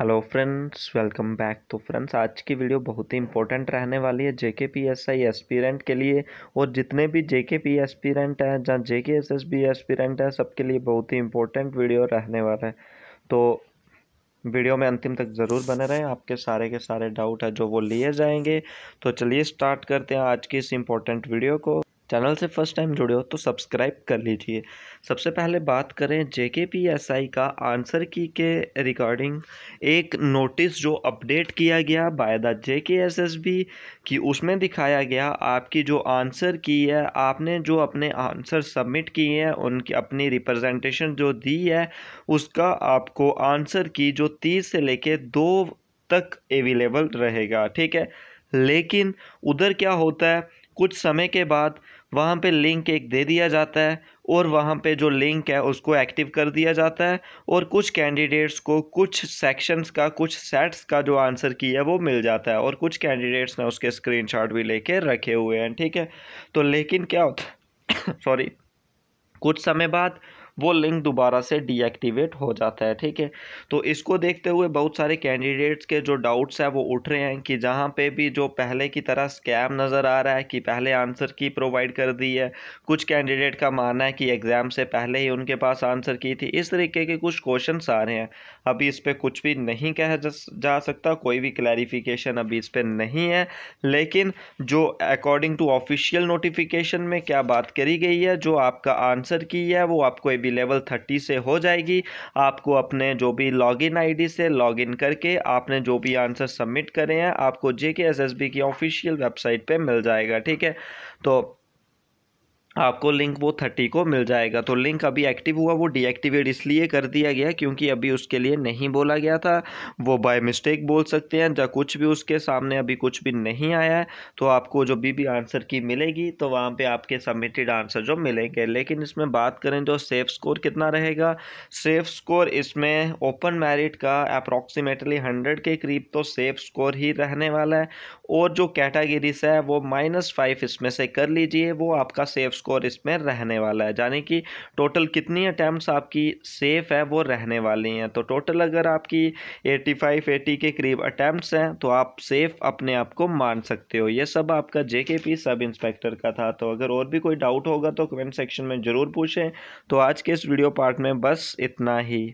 hello friends welcome back तो friends आज की वीडियो बहुत ही इंपॉर्टेंट रहने वाली है JK P S I aspirant के लिए और जितने भी जेके पी एस्पिरेंट हैं जहाँ JK S S B aspirant है सबके लिए बहुत ही इंपॉर्टेंट वीडियो रहने वाला है तो वीडियो में अंतिम तक ज़रूर बने रहें आपके सारे के सारे डाउट है जो वो लिए जाएंगे तो चलिए स्टार्ट करते हैं आज की इस इम्पोर्टेंट वीडियो को चैनल से फर्स्ट टाइम जुड़े हो तो सब्सक्राइब कर लीजिए सबसे पहले बात करें आई का आंसर की के रिगार्डिंग एक नोटिस जो अपडेट किया गया बाय द बी कि उसमें दिखाया गया आपकी जो आंसर की है आपने जो अपने आंसर सबमिट किए हैं उनकी अपनी रिप्रेजेंटेशन जो दी है उसका आपको आंसर की जो तीस से लेके दो तक अवेलेबल रहेगा ठीक है लेकिन उधर क्या होता है कुछ समय के बाद वहाँ पे लिंक एक दे दिया जाता है और वहाँ पे जो लिंक है उसको एक्टिव कर दिया जाता है और कुछ कैंडिडेट्स को कुछ सेक्शंस का कुछ सेट्स का जो आंसर की है वो मिल जाता है और कुछ कैंडिडेट्स ने उसके स्क्रीनशॉट भी लेके रखे हुए हैं ठीक है तो लेकिन क्या होता सॉरी कुछ समय बाद वो लिंक दोबारा से डीएक्टिवेट हो जाता है ठीक है तो इसको देखते हुए बहुत सारे कैंडिडेट्स के जो डाउट्स हैं वो उठ रहे हैं कि जहाँ पे भी जो पहले की तरह स्कैम नज़र आ रहा है कि पहले आंसर की प्रोवाइड कर दी है कुछ कैंडिडेट का मानना है कि एग्ज़ाम से पहले ही उनके पास आंसर की थी इस तरीके के कुछ क्वेश्चन आ रहे हैं अभी इस पर कुछ भी नहीं कहा जा सकता कोई भी क्लैरिफिकेशन अभी इस पर नहीं है लेकिन जो अकॉर्डिंग टू ऑफिशियल नोटिफिकेशन में क्या बात करी गई है जो आपका आंसर की है वो आपको ए भी लेवल थर्टी से हो जाएगी आपको अपने जो भी लॉगिन आईडी से लॉगिन करके आपने जो भी आंसर सबमिट करे हैं आपको जे एस एस बी की ऑफिशियल वेबसाइट पर मिल जाएगा ठीक है तो आपको लिंक वो थर्टी को मिल जाएगा तो लिंक अभी एक्टिव हुआ वो डीएक्टिवेट इसलिए कर दिया गया क्योंकि अभी उसके लिए नहीं बोला गया था वो बाय मिस्टेक बोल सकते हैं जब कुछ भी उसके सामने अभी कुछ भी नहीं आया है तो आपको जो बी बी आंसर की मिलेगी तो वहाँ पे आपके सबमिटेड आंसर जो मिलेंगे लेकिन इसमें बात करें जो सेफ स्कोर कितना रहेगा सेफ स्कोर इसमें ओपन मेरिट का अप्रॉक्सीमेटली हंड्रेड के करीब तो सेफ स्कोर ही रहने वाला है और जो कैटागरीज है वो माइनस फाइव इसमें से कर लीजिए वो आपका सेफ स्कोर इसमें रहने वाला है यानी कि टोटल कितनी अटैम्प्ट आपकी सेफ़ है वो रहने वाली हैं तो टोटल अगर आपकी 85 80 के करीब अटैम्प्ट हैं तो आप सेफ़ अपने आप को मान सकते हो ये सब आपका पी सब इंस्पेक्टर का था तो अगर और भी कोई डाउट होगा तो कमेंट सेक्शन में ज़रूर पूछें तो आज के इस वीडियो पार्ट में बस इतना ही